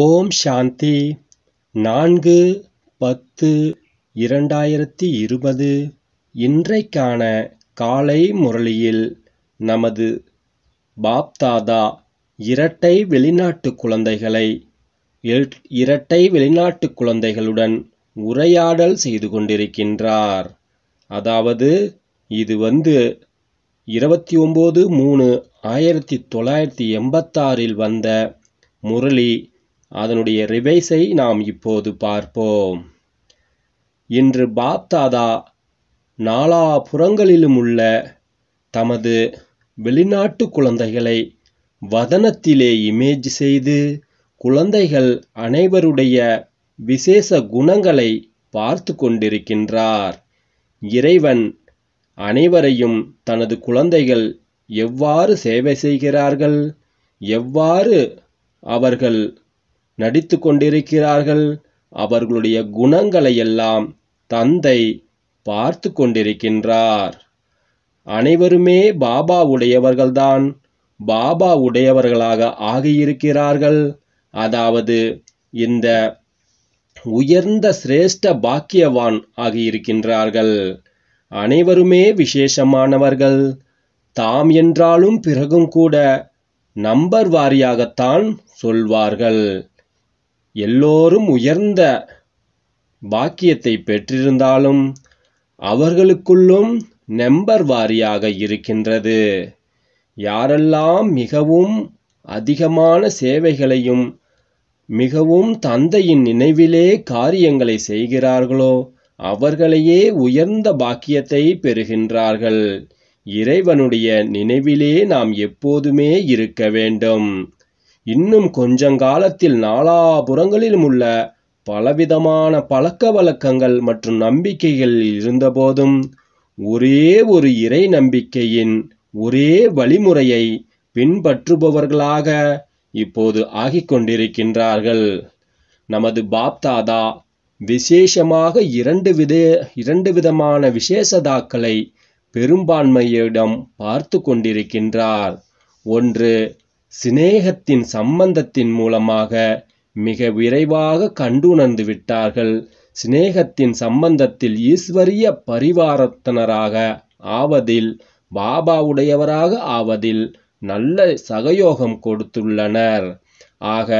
ஓம் சாந்தி நான்கு பத்து இரண்டாயிரத்தி இருபது இன்றைக்கான காலை முரளியில் நமது பாப்தாதா இரட்டை வெளிநாட்டு குழந்தைகளை இரட்டை வெளிநாட்டு குழந்தைகளுடன் உரையாடல் செய்து கொண்டிருக்கின்றார் அதாவது இது வந்து இருபத்தி ஒம்பது மூணு ஆயிரத்தி தொள்ளாயிரத்தி எண்பத்தாறில் வந்த முரளி அதனுடைய ரிவைஸை நாம் இப்போது பார்ப்போம் இன்று பாப்தாதா நாலா புறங்களிலும் உள்ள தமது வெளிநாட்டு குழந்தைகளை வதனத்திலே இமேஜ் செய்து குழந்தைகள் அனைவருடைய விசேஷ குணங்களை பார்த்து கொண்டிருக்கின்றார் இறைவன் அனைவரையும் தனது குழந்தைகள் எவ்வாறு சேவை செய்கிறார்கள் எவ்வாறு அவர்கள் நடித்து கொண்டிருக்கிறார்கள் அவர்களுடைய குணங்களையெல்லாம் தந்தை பார்த்து கொண்டிருக்கின்றார் அனைவருமே பாபா உடையவர்கள்தான் பாபா உடையவர்களாக ஆகியிருக்கிறார்கள் அதாவது இந்த உயர்ந்த சிரேஷ்ட பாக்கியவான் ஆகியிருக்கின்றார்கள் அனைவருமே விசேஷமானவர்கள் தாம் என்றாலும் பிறகும் கூட நம்பர் வாரியாகத்தான் சொல்வார்கள் எல்லோரும் உயர்ந்த பாக்கியத்தை பெற்றிருந்தாலும் அவர்களுக்குள்ளும் நெம்பர் வாரியாக இருக்கின்றது யாரெல்லாம் மிகவும் அதிகமான சேவைகளையும் மிகவும் தந்தையின் நினைவிலே காரியங்களை செய்கிறார்களோ அவர்களையே உயர்ந்த பாக்கியத்தை பெறுகின்றார்கள் இறைவனுடைய நினைவிலே நாம் எப்போதுமே இருக்க வேண்டும் இன்னும் கொஞ்சங்காலத்தில் நாலாபுறங்களிலும் உள்ள பலவிதமான பழக்க வழக்கங்கள் மற்றும் நம்பிக்கைகள் இருந்தபோதும் ஒரே ஒரு இறை நம்பிக்கையின் ஒரே வழிமுறையை பின்பற்றுபவர்களாக இப்போது கொண்டிருக்கின்றார்கள் நமது பாப்தாதா விசேஷமாக இரண்டு வித இரண்டு விதமான விசேஷதாக்களை பெரும்பான்மையிடம் பார்த்து கொண்டிருக்கின்றார் ஒன்று சிநேகத்தின் சம்பந்தத்தின் மூலமாக மிக விரைவாக கண்டுணர்ந்து விட்டார்கள் சிநேகத்தின் சம்பந்தத்தில் ஈஸ்வரிய பரிவாரத்தனராக ஆவதில் பாபாவுடையவராக ஆவதில் நல்ல சகயோகம் கொடுத்துள்ளனர் ஆக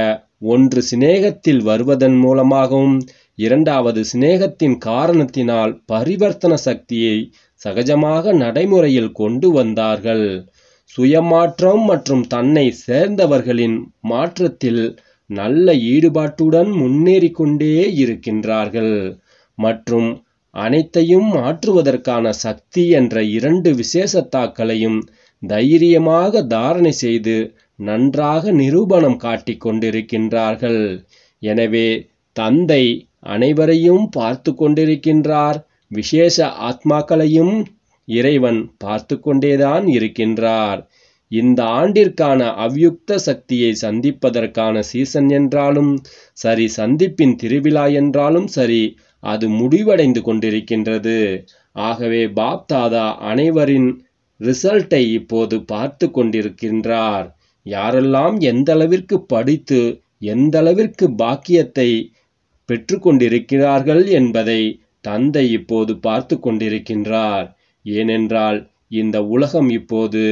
ஒன்று சிநேகத்தில் வருவதன் மூலமாகவும் இரண்டாவது சிநேகத்தின் காரணத்தினால் பரிவர்த்தன சக்தியை சகஜமாக நடைமுறையில் கொண்டு வந்தார்கள் சுயமாற்றம் மற்றும் தன்னை சேர்ந்தவர்களின் மாற்றத்தில் நல்ல ஈடுபாட்டுடன் முன்னேறி கொண்டே இருக்கின்றார்கள் மற்றும் அனைத்தையும் மாற்றுவதற்கான சக்தி என்ற இரண்டு விசேஷத்தாக்களையும் தைரியமாக தாரணை செய்து நன்றாக நிரூபணம் காட்டிக் கொண்டிருக்கின்றார்கள் எனவே தந்தை அனைவரையும் பார்த்து கொண்டிருக்கின்றார் விசேஷ ஆத்மாக்களையும் இறைவன் பார்த்து கொண்டேதான் இருக்கின்றார் இந்த ஆண்டிற்கான அவ்யுக்த சக்தியை சந்திப்பதற்கான சீசன் என்றாலும் சரி சந்திப்பின் திருவிழா என்றாலும் சரி அது முடிவடைந்து கொண்டிருக்கின்றது ஆகவே பாப்தாதா அனைவரின் ரிசல்ட்டை இப்போது பார்த்து கொண்டிருக்கின்றார் யாரெல்லாம் எந்த அளவிற்கு படித்து எந்த அளவிற்கு பாக்கியத்தை பெற்றுக்கொண்டிருக்கிறார்கள் என்பதை தந்தை இப்போது பார்த்து கொண்டிருக்கின்றார் ஏனென்றால் இந்த உலகம் இப்போது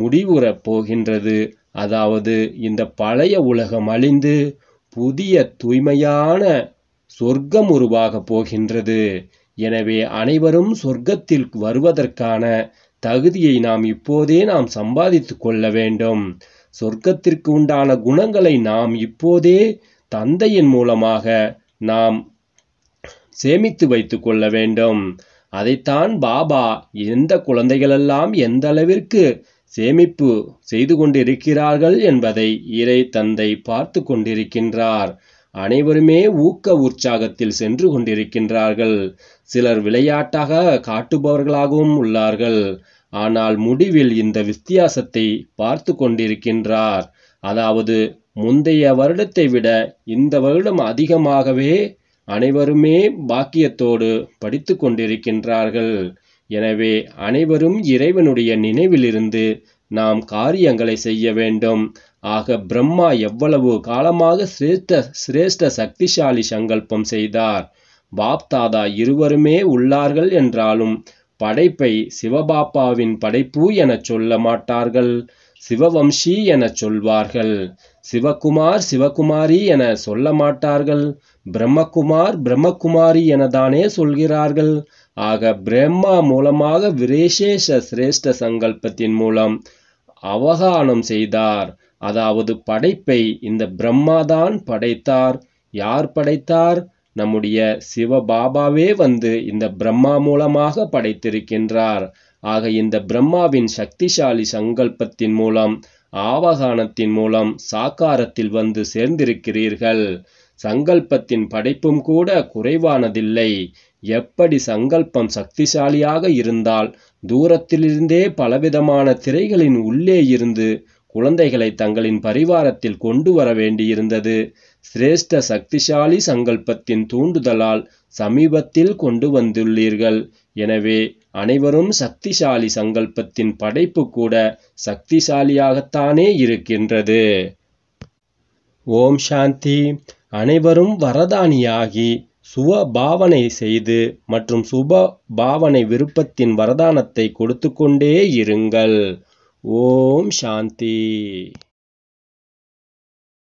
முடிவுறப் போகின்றது அதாவது இந்த பழைய உலகம் அழிந்து புதிய தூய்மையான சொர்க்கம் உருவாகப் போகின்றது எனவே அனைவரும் சொர்க்கத்தில் வருவதற்கான தகுதியை நாம் இப்போதே நாம் சம்பாதித்து கொள்ள வேண்டும் சொர்க்கத்திற்கு உண்டான குணங்களை நாம் இப்போதே தந்தையின் மூலமாக நாம் சேமித்து வைத்து கொள்ள வேண்டும் அதைத்தான் பாபா எந்த குழந்தைகளெல்லாம் எந்த அளவிற்கு சேமிப்பு செய்து கொண்டிருக்கிறார்கள் என்பதை இறை தந்தை பார்த்து கொண்டிருக்கின்றார் அனைவருமே ஊக்க உற்சாகத்தில் சென்று கொண்டிருக்கின்றார்கள் சிலர் விளையாட்டாக காட்டுபவர்களாகவும் உள்ளார்கள் ஆனால் முடிவில் இந்த வித்தியாசத்தை பார்த்து கொண்டிருக்கின்றார் அதாவது முந்தைய வருடத்தை விட இந்த வருடம் அதிகமாகவே அனைவருமே பாக்கியத்தோடு படித்து கொண்டிருக்கின்றார்கள் எனவே அனைவரும் இறைவனுடைய நினைவிலிருந்து நாம் காரியங்களை செய்ய வேண்டும் ஆக பிரம்மா எவ்வளவு காலமாக சிரேஷ்ட சிரேஷ்ட சக்திசாலி சங்கல்பம் செய்தார் பாப்தாதா இருவருமே உள்ளார்கள் என்றாலும் படைப்பை சிவபாப்பாவின் படைப்பு எனச் சொல்ல மாட்டார்கள் சிவவம்சி என சொல்வார்கள் சிவகுமார் சிவகுமாரி என சொல்ல மாட்டார்கள் பிரம்மகுமார் பிரம்மகுமாரி எனதானே சொல்கிறார்கள் ஆக பிரம்மா மூலமாக விரேசேஷ சிரேஷ்ட சங்கல்பத்தின் மூலம் அவகானம் செய்தார் அதாவது படைப்பை இந்த பிரம்மாதான் படைத்தார் யார் படைத்தார் நம்முடைய சிவபாபாவே வந்து இந்த பிரம்மா மூலமாக படைத்திருக்கின்றார் ஆக இந்த பிரம்மாவின் சக்திசாலி சங்கல்பத்தின் மூலம் ஆவகானத்தின் மூலம் சாக்காரத்தில் வந்து சேர்ந்திருக்கிறீர்கள் சங்கல்பத்தின் படைப்பும் கூட குறைவானதில்லை எப்படி சங்கல்பம் சக்திசாலியாக இருந்தால் தூரத்திலிருந்தே பலவிதமான திரைகளின் உள்ளே இருந்து குழந்தைகளை தங்களின் பரிவாரத்தில் கொண்டு வர வேண்டியிருந்தது சிரேஷ்ட சக்திசாலி சங்கல்பத்தின் தூண்டுதலால் சமீபத்தில் கொண்டு வந்துள்ளீர்கள் எனவே அனைவரும் சக்திசாலி சங்கல்பத்தின் படைப்பு கூட சக்திசாலியாகத்தானே இருக்கின்றது ஓம் சாந்தி அனைவரும் வரதானியாகி சுவ பாவனை செய்து மற்றும் சுப பாவனை விருப்பத்தின் வரதானத்தை கொடுத்து கொண்டே இருங்கள் ஓம் சாந்தி